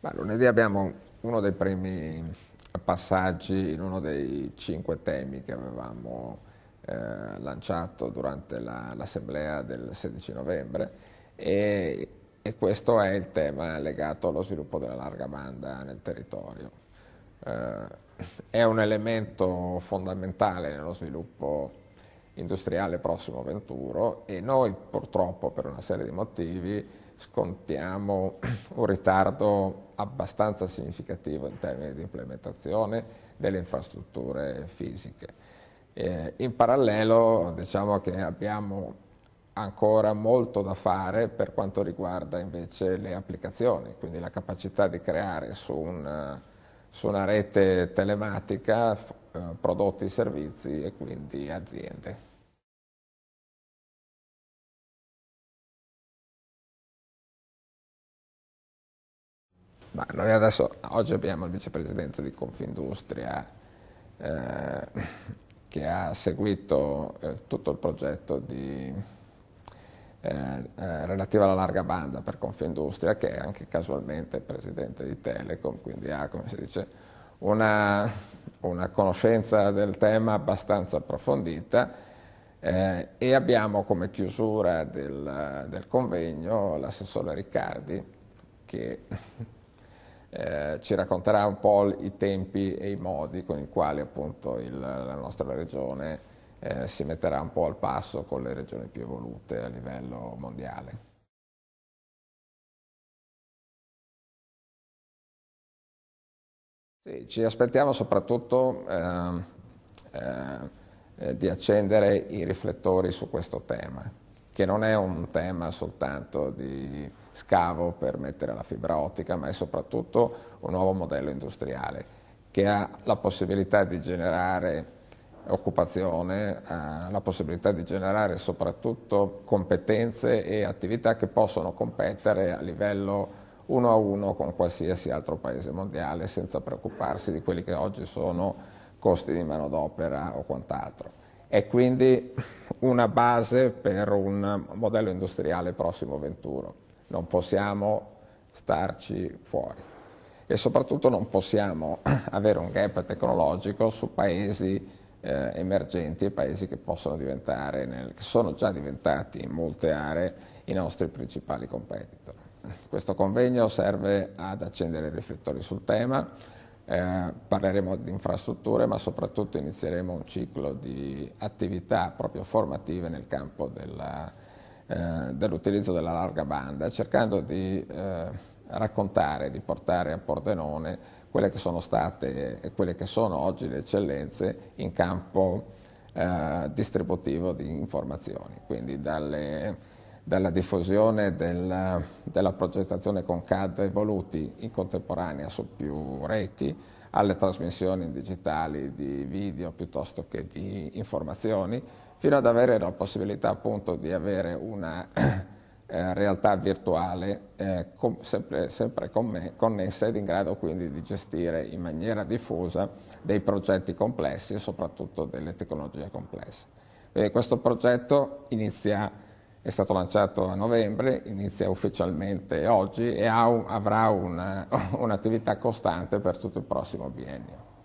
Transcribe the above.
Ma lunedì abbiamo uno dei primi passaggi in uno dei cinque temi che avevamo eh, lanciato durante la, l'assemblea del 16 novembre e, e, questo è il tema legato allo sviluppo della larga banda nel territorio. Eh, è un elemento fondamentale nello sviluppo industriale prossimo venturo e noi purtroppo per una serie di motivi scontiamo un ritardo abbastanza significativo in termini di implementazione delle infrastrutture fisiche. Eh, in parallelo diciamo che abbiamo ancora molto da fare per quanto riguarda invece le applicazioni, quindi la capacità di creare su un su una rete telematica eh, prodotti e servizi e quindi aziende. Ma noi adesso, oggi abbiamo il vicepresidente di Confindustria eh, che ha seguito eh, tutto il progetto di eh, eh, relativa alla larga banda per Confindustria, che è anche casualmente presidente di Telecom, quindi ha, come si dice, una, una conoscenza del tema abbastanza approfondita. Eh, e abbiamo come chiusura del, del convegno l'assessore Riccardi che eh, ci racconterà un po' i tempi e i modi con i quali appunto il, la nostra regione eh, si metterà un po' al passo con le regioni più evolute a livello mondiale. Sì, ci aspettiamo soprattutto ehm, eh, eh, di accendere i riflettori su questo tema, che non è un tema soltanto di scavo per mettere la fibra ottica, ma è soprattutto un nuovo modello industriale che ha la possibilità di generare occupazione ha eh, la possibilità di generare soprattutto competenze e attività che possono competere a livello uno a uno con qualsiasi altro paese mondiale senza preoccuparsi di quelli che oggi sono costi di manodopera o quant'altro. È quindi una base per un modello industriale prossimo venturo. Non possiamo starci fuori e soprattutto non possiamo avere un gap tecnologico su paesi eh, emergenti e paesi che possono diventare, nel, che sono già diventati in molte aree, i nostri principali competitor. Questo convegno serve ad accendere i riflettori sul tema, eh, parleremo di infrastrutture ma soprattutto inizieremo un ciclo di attività proprio formative nel campo della, eh, dell'utilizzo della larga banda, cercando di eh, raccontare, di portare a Pordenone quelle che sono state e quelle che sono oggi le eccellenze in campo eh, distributivo di informazioni, quindi dalle, dalla diffusione del, della progettazione con CAD evoluti in contemporanea su più reti, alle trasmissioni digitali di video piuttosto che di informazioni, fino ad avere la possibilità appunto di avere una eh, realtà virtuale eh, com, sempre, sempre con me, connessa ed in grado quindi di gestire in maniera diffusa dei progetti complessi e soprattutto delle tecnologie complesse. E eh, questo progetto inizia, è stato lanciato a novembre, inizia ufficialmente oggi e ha, avrà una, un'attività costante per tutto il prossimo biennio.